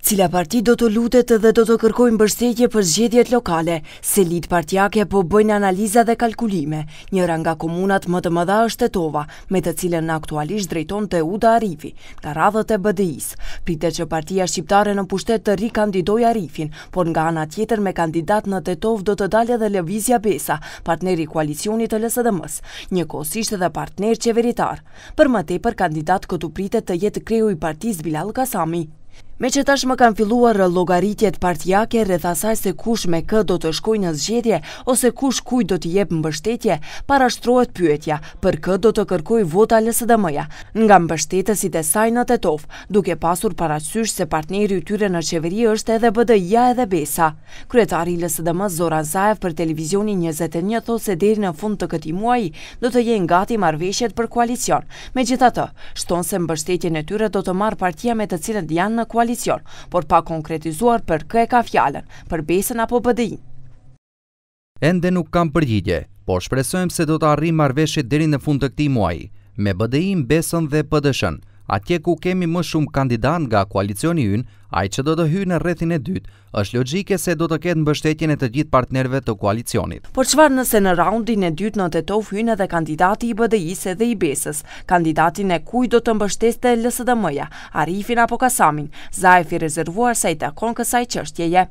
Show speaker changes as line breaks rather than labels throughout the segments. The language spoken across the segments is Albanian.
Cila parti do të lutet dhe do të kërkojnë bërstetje për zgjedjet lokale, se lid partjake po bëjnë analiza dhe kalkulime. Njëra nga komunat më të mëdha është Tetova, me të cilën në aktualisht drejton të Uda Arifi, nga radhët e BDIs. Pite që partia shqiptare në pushtet të rikandidoj Arifin, por nga ana tjetër me kandidat në Tetov do të dalje dhe Levizja Besa, partneri koalicionit të mësë, një kosisht dhe partner qeveritar. Për më tepër, kandidat këtu pritet të jetë kreju i Bilal Kasami. Me që tash më kanë filluar logaritjet partijake rreth asaj se kush me kë do të shkoj në zgjedje ose kush kuj do të jep mbështetje, para shtrohet pyetja për kë do të kërkoj vota lësë dhe mëja, nga mbështetësit e sajnët e tofë, duke pasur parasysh se partneri u tyre në qeveri është edhe bëdë ja edhe besa. Kretari lësë dhe më Zora Zaev për televizioni 21 thot se deri në fund të këti muaj do të jenë gati marveshjet për koalicion. Me gjitha të, shton se mbështetjen e tyre do të marë partia me të cilët janë në koalicion koalicion, por pa konkretizuar për kë e ka fjallën, për besën apo pëdejin.
Ende nuk kam përgjigje, por shpresojmë se do të arrim marveshit dheri në fund të këti muaj, me pëdejin, besën dhe pëdëshën atje ku kemi më shumë kandidat nga koalicioni ynë, ai që do të hyjë në rrethin e dytë, është logjike se do të ketë mbështetjen e të gjithë partnerëve të koalicionit.
Por çfarë nëse në raundin e dytë në Tetov hyjnë edhe kandidati i BDI-s edhe i Besës, kandidatin e kujt do të mbështesë LSDM-ja, Arifin apo Kasamin? Zaifi rezervuar sa i takon kësaj çështjeje.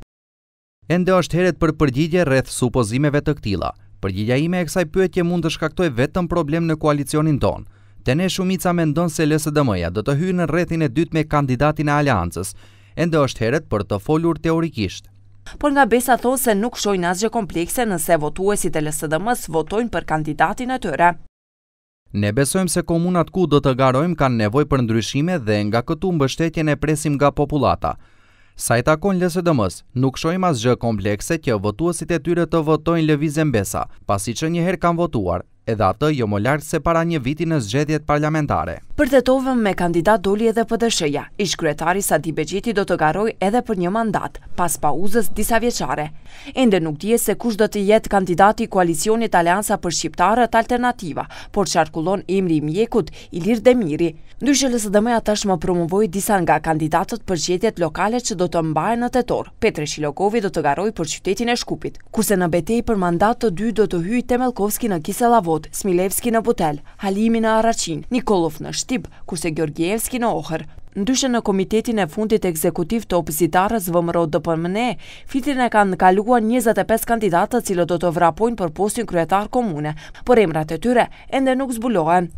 Ende është heret për përgjigje rreth supozimeve të këtilla. Përgjigja ime e kësaj pyetje mund të shkaktoj vetëm problem në koalicionin tonë. Tene shumica me ndonë se lësë dëmëja do të hyrë në rrethin e dytë me kandidatin e aliancës, endë është heret për të folur teorikisht.
Por nga besa thonë se nuk shojnë asgjë komplekse nëse votuesit e lësë dëmës votojnë për kandidatin e tëre.
Ne besojmë se komunat ku do të garojmë kanë nevoj për ndryshime dhe nga këtu mbështetjen e presim nga populata. Sa i takon lësë dëmës, nuk shojmë asgjë komplekse kjo votuesit e tyre të votojnë levizem besa, pasi që njëherë kanë votuar, edhe ato jo më se para një viti në zgjedhjet parlamentare
për të tovëm me kandidat doli edhe për dëshëja. Ishkretari Sadi Begjiti do të garoj edhe për një mandat, pas pauzës disa vjeqare. Ende nuk dje se kush do të jetë kandidati Koalicionit Aleansa për Shqiptarët Alternativa, por qarkullon imri i mjekut Ilir Demiri. Ndyshëllës dhe me atash më promovoj disa nga kandidatët për gjetjet lokale që do të mbaje në tëtor. Petre Shilokovi do të garoj për qytetin e Shkupit, kurse në betej për mandat të dy do të hyjt Temelkovski në Kiselavot, Smilevski në Butel, Halimi në Araqin, Nikolov në Shtip, kurse Gjorgjevski në Oher. Ndyshe në Komitetin e Fundit Ekzekutiv të Opsitarës Vëmëro dë përmëne, fitin e kanë kalua 25 kandidatët cilë do të vrapojnë për postin kryetar komune, por emrat e tyre ende nuk zbulohen.